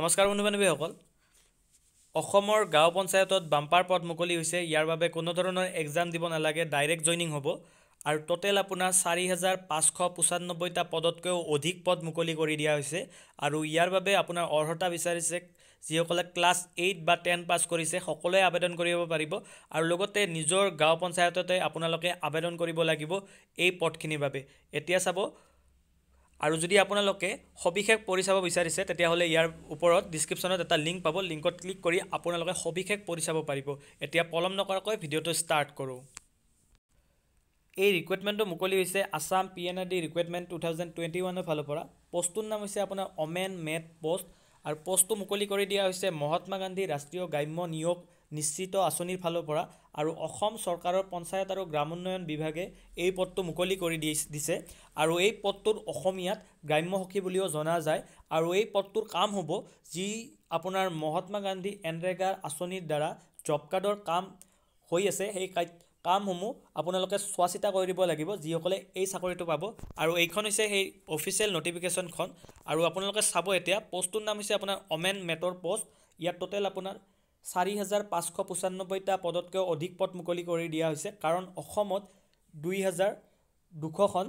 নমস্কাৰ বন্ধু বান্ধৱীসকল অসমৰ গাঁও পঞ্চায়তত বাম্পাৰ পদ মুকলি হৈছে ইয়াৰ বাবে কোনো ধৰণৰ এক্সাম দিব নালাগে ডাইৰেক্ট জইনিং হ'ব আৰু টোটেল আপোনাৰ চাৰি হাজাৰ পাঁচশ পঁচানব্বৈটা পদতকৈও অধিক পদ মুকলি কৰি দিয়া হৈছে আৰু ইয়াৰ বাবে আপোনাৰ অৰ্হতা বিচাৰিছে যিসকলে ক্লাছ এইট বা টেন পাছ কৰিছে সকলোৱে আবেদন কৰিব পাৰিব আৰু লগতে নিজৰ গাঁও পঞ্চায়ততে আপোনালোকে আবেদন কৰিব লাগিব এই পদখিনিৰ বাবে এতিয়া চাব আৰু যদি আপোনালোকে সবিশেষ পঢ়ি চাব বিচাৰিছে তেতিয়াহ'লে ইয়াৰ ওপৰত ডিছক্ৰিপশ্যনত এটা লিংক পাব লিংকত ক্লিক কৰি আপোনালোকে সবিশেষ পঢ়ি চাব পাৰিব এতিয়া পলম নকৰাকৈ ভিডিঅ'টো ষ্টাৰ্ট কৰোঁ এই ৰিকুৱাৰমেণ্টটো মুকলি হৈছে Assam P N R D recruitment two thousand twenty ওৱানৰ ফালৰ পৰা পষ্টটোৰ নাম হৈছে আপোনাৰ অমেন মেট পষ্ট আৰু পষ্টটো মুকলি কৰি দিয়া হৈছে মহাত্মা গান্ধী ৰাষ্ট্ৰীয় গ্ৰাম্য নিয়োগ নিশ্চিত আঁচনিৰ ফালৰ পৰা আৰু অসম চৰকাৰৰ পঞ্চায়ত আৰু গ্ৰামোন্নয়ন বিভাগে এই পদটো মুকলি কৰি দিছে আৰু এই পদটোত অসমীয়াত গ্ৰাম্য সখী বুলিও জনা যায় আৰু এই পদটোৰ কাম হ'ব যি আপোনাৰ মহাত্মা গান্ধী এনৰেগা আঁচনিৰ দ্বাৰা জব কাৰ্ডৰ কাম হৈ আছে সেই কামসমূহ আপোনালোকে চোৱা চিতা কৰি দিব লাগিব যিসকলে এই চাকৰিটো পাব আৰু এইখন হৈছে সেই অফিচিয়েল নটিফিকেশ্যনখন আৰু আপোনালোকে চাব এতিয়া পষ্টটোৰ নাম হৈছে আপোনাৰ অমেন মেটৰ পষ্ট ইয়াত ট'টেল আপোনাৰ চাৰি হাজাৰ পাঁচশ পঁচানব্বৈটা পদতকৈ অধিক পদ মুকলি কৰি দিয়া হৈছে কাৰণ অসমত দুই হাজাৰ দুশখন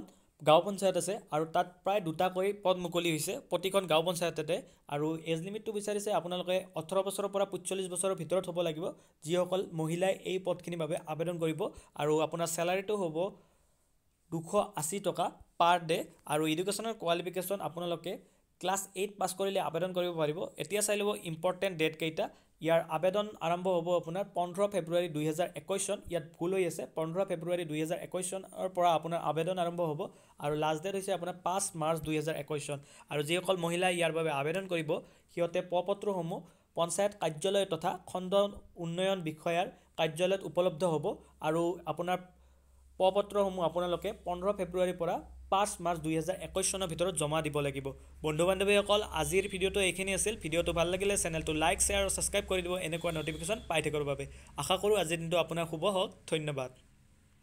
গাঁও পঞ্চায়ত আছে আৰু তাত প্ৰায় দুটাকৈ পদ মুকলি হৈছে প্ৰতিখন গাঁও পঞ্চায়ততে আৰু এজ লিমিটটো বিচাৰিছে আপোনালোকে ওঠৰ বছৰৰ পৰা পঞ্চল্লিছ বছৰৰ ভিতৰত হ'ব লাগিব যিসকল মহিলাই এই পদখিনিৰ বাবে আবেদন কৰিব আৰু আপোনাৰ চেলাৰিটো হ'ব দুশ আশী টকা পাৰ ডে' আৰু এডুকেশ্যনৰ কোৱালিফিকেশ্যন আপোনালোকে ক্লাছ এইট পাছ কৰিলে আবেদন কৰিব পাৰিব এতিয়া চাই ল'ব ইম্পৰ্টেণ্ট ডেটকেইটা ইয়াৰ আবেদন আৰম্ভ হ'ব আপোনাৰ পোন্ধৰ ফেব্ৰুৱাৰী দুহেজাৰ একৈছ চন ইয়াত ভুল হৈ আছে পোন্ধৰ ফেব্ৰুৱাৰী দুহেজাৰ একৈছ চনৰ পৰা আপোনাৰ আবেদন আৰম্ভ হ'ব আৰু লাষ্ট ডেট হৈছে আপোনাৰ পাঁচ মাৰ্চ দুহেজাৰ একৈছ চন আৰু যিসকল মহিলাই ইয়াৰ বাবে আবেদন কৰিব সিহঁতে প পত্ৰসমূহ পঞ্চায়ত কাৰ্যালয় তথা খণ্ড উন্নয়ন বিষয়াৰ কাৰ্যালয়ত উপলব্ধ হ'ব আৰু আপোনাৰ পত্ৰসমূহ আপোনালোকে পোন্ধৰ ফেব্ৰুৱাৰীৰ পৰা পাঁচ মাৰ্চ দুহেজাৰ একৈছ চনৰ ভিতৰত জমা দিব লাগিব বন্ধু বান্ধৱীসকল আজিৰ ভিডিঅ'টো এইখিনি আছিল ভিডিঅ'টো ভাল লাগিলে চেনেলটো লাইক শ্বেয়াৰ আৰু ছাবস্ক্ৰাইব কৰি দিব এনেকুৱা ন'টিফিকেশ্যন পাই থাকিবৰ বাবে আশা কৰোঁ আজিৰ দিনটো আপোনাৰ শুভ হওক ধন্যবাদ